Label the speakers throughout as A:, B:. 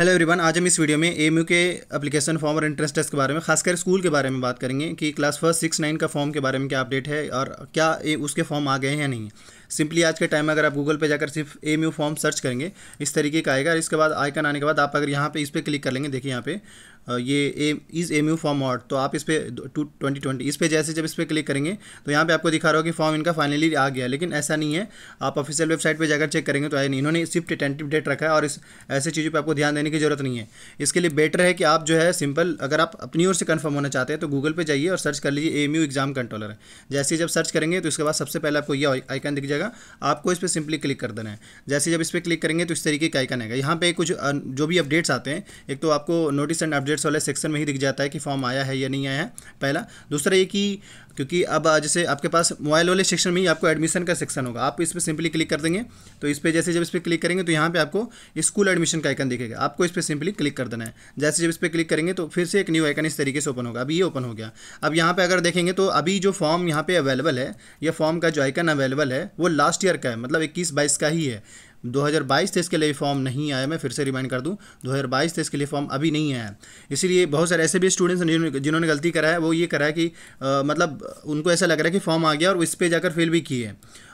A: hello everyone आज हम इस वीडियो में एमयू के एप्लीकेशन फॉर्म और इंट्रेंस टेस्ट के बारे में खासकर स्कूल के बारे में बात करेंगे कि क्लास फर्स्ट सिक्स नाइन का फॉर्म के बारे में क्या अपडेट है और क्या ए, उसके फॉर्म आ गए हैं या नहीं सिंपली आज के टाइम में अगर आप गूगल पे जाकर सिर्फ एम फॉर्म सर्च करेंगे इस तरीके का आएगा इसके बाद आइकन आने के बाद आप अगर यहाँ पे इस पर क्लिक कर लेंगे देखिए यहाँ पे ये A is M U form hot तो आप इस पर टू ट्वेंटी ट्वेंटी इस पर जैसे जब इस पर क्लिक करेंगे तो यहाँ पे आपको दिखा रहा होगा कि फॉर्म इनका फाइनली आ गया लेकिन ऐसा नहीं है आप ऑफिशियल वेबसाइट पर जाकर चेक करेंगे तो आया नहीं इन्होंने सिर्फ टेंटिव डेट रखा है और इस ऐसे चीज़ों पर आपको ध्यान देने की जरूरत नहीं है इसके लिए बेटर है कि आप जो है सिंपल अगर आप अपनी ओर से कन्फर्म होना चाहते हैं तो गूगल पर जाइए और सर्च कर लीजिए एम यू एग्जाम कंट्रोलर है जैसे जब सर्च करेंगे तो इसके बाद सबसे पहले आपको ये आइकन दिख जाएगा आपको इस पर सिंपली क्लिक कर देना है जैसे जब इस पर क्लिक करेंगे तो इस तरीके का आइकन आएगा यहाँ पे कुछ जो भी अपडेट्स आते हैं एक तो आपको नोटिस एंड अपडेट्स ब्रैकेट्स वाले सेक्शन में ही दिख जाता है कि फॉर्म आया है या नहीं आया है पहला दूसरा ये कि क्योंकि अब जैसे आपके पास मोबाइल वाले सेक्शन में ही आपको एडमिशन का सेक्शन होगा आप इस पर सिंपली क्लिक कर देंगे तो इस पर जैसे जब इस पर क्लिक करेंगे तो यहाँ पे आपको स्कूल एडमिशन का आइकन दिखेगा आपको इस पर सिंपली क्लिक कर देना है जैसे जब इस पर क्लिक करेंगे तो फिर से एक न्यू आइकन इस तरीके से ओपन होगा अभी ये ओपन हो गया अब यहाँ पर अगर देखेंगे तो अभी जो फॉर्म यहाँ पर अवेलेबल है या फॉर्म का जो आइकन अवेलेबल है वो लास्ट ईयर का है मतलब इक्कीस बाईस का ही है 2022 से के लिए फॉर्म नहीं आया मैं फिर से रिमाइंड कर दूं 2022 से के लिए फॉर्म अभी नहीं आया इसीलिए बहुत सारे ऐसे भी स्टूडेंट्स जिन्होंने गलती करा है वो ये करा है कि आ, मतलब उनको ऐसा लग रहा है कि फॉर्म आ गया और इस पर जाकर फेल भी किए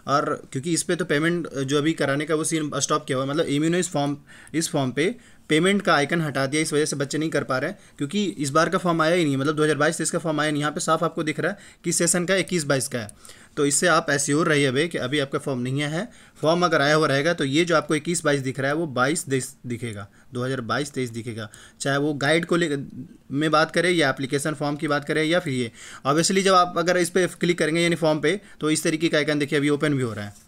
A: और क्योंकि इस पर तो पेमेंट जो अभी कराने का वो सीन स्टॉप किया हुआ मतलब इम्यूनो इस फॉर्म इस फॉर्म पे पेमेंट का आइकन हटा दिया इस वजह से बच्चे नहीं कर पा रहे क्योंकि इस बार का फॉर्म आया ही नहीं मतलब 2022 बाईस का फॉर्म आया नहीं यहाँ पे साफ आपको दिख रहा है कि सेशन का 21 बाईस का है तो इससे आप हो रही अभी कि अभी आपका फॉर्म नहीं है फॉर्म अगर आया हुआ रहेगा तो ये जो आपको इक्कीस बाईस दिख रहा है वो बाईस दिखेगा 2022-23 दिखेगा चाहे वो गाइड को ले में बात करें या एप्लीकेशन फॉर्म की बात करें या फिर ये ऑब्वियसली जब आप अगर इस पर क्लिक करेंगे यानी फॉर्म पे तो इस तरीके का आइकन देखिए अभी ओपन भी हो रहा है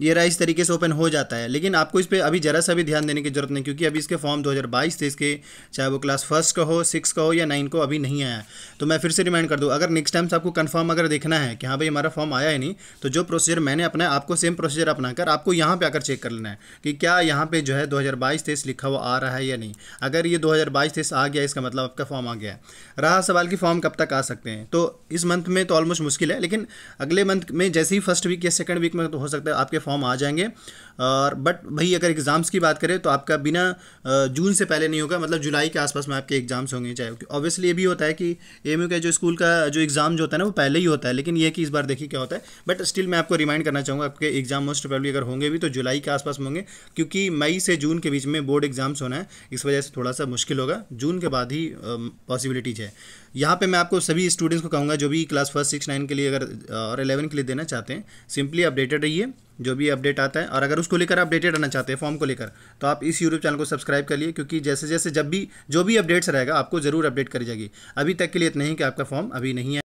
A: ये रहा इस तरीके से ओपन हो जाता है लेकिन आपको इस पर अभी ज़रा सा भी ध्यान देने की जरूरत नहीं क्योंकि अभी इसके फॉर्म 2022 थे इसके चाहे वो क्लास फर्स्ट का हो सिक्स का हो या नाइन को अभी नहीं आया तो मैं फिर से रिमाइंड कर दूँ अगर नेक्स्ट टाइम से आपको कन्फर्म अगर देखना है कि हाँ भाई हमारा फॉर्म आया ही नहीं तो जो प्रोसीजर मैंने अपना आपको सेम प्रोसीजर अपना कर आपको यहाँ पर आकर चेक कर लेना है कि क्या यहाँ पर जो है दो हज़ार लिखा हुआ आ रहा है या नहीं अगर ये दो हज़ार आ गया इसका मतलब आपका फॉर्म आ गया रहा सवाल कि फॉर्म कब तक आ सकते हैं तो इस मंथ में तो ऑलमोस्ट मुश्किल है लेकिन अगले मंथ में जैसे ही फर्स्ट वीक या सेकेंड वीक में तो हो सकता है आपके फॉर्म फॉर्म आ जाएंगे और बट भाई अगर एग्ज़ाम्स की बात करें तो आपका बिना जून से पहले नहीं होगा मतलब जुलाई के आसपास में आपके एग्ज़ाम्स होंगे चाहे ऑब्वियसली ये भी होता है कि एम का जो स्कूल का जो एग्ज़ाम जो होता है ना वो पहले ही होता है लेकिन ये कि इस बार देखिए क्या होता है बट स्टिल मैं आपको रिमाइंड करना चाहूँगा आपके एग्ज़ाम मोस्ट प्रॉब्ली अगर होंगे भी तो जुलाई के आसपास में होंगे क्योंकि मई से जून के बीच में बोर्ड एग्ज़ाम्स होना है इस वजह से थोड़ा सा मुश्किल होगा जून के बाद ही पॉसिबिलिटीज़ है यहाँ पे मैं आपको सभी स्टूडेंट्स को कहूँगा जो भी क्लास फर्स्ट सिक्स नाइन के लिए अगर और एलेवन के लिए देना चाहते हैं सिंपली अपडेटेड रहिए जो भी अपडेट आता है और अगर उसको लेकर अपडेटेड रहना चाहते हैं फॉर्म को लेकर तो आप इस यूट्यूब चैनल को सब्सक्राइब कर लिए क्योंकि जैसे जैसे जब भी जो भी अपडेट्स रहेगा आपको ज़रूर अपडेट करी जाएगी अभी तक के लिए इतना ही कि आपका फॉर्म अभी नहीं है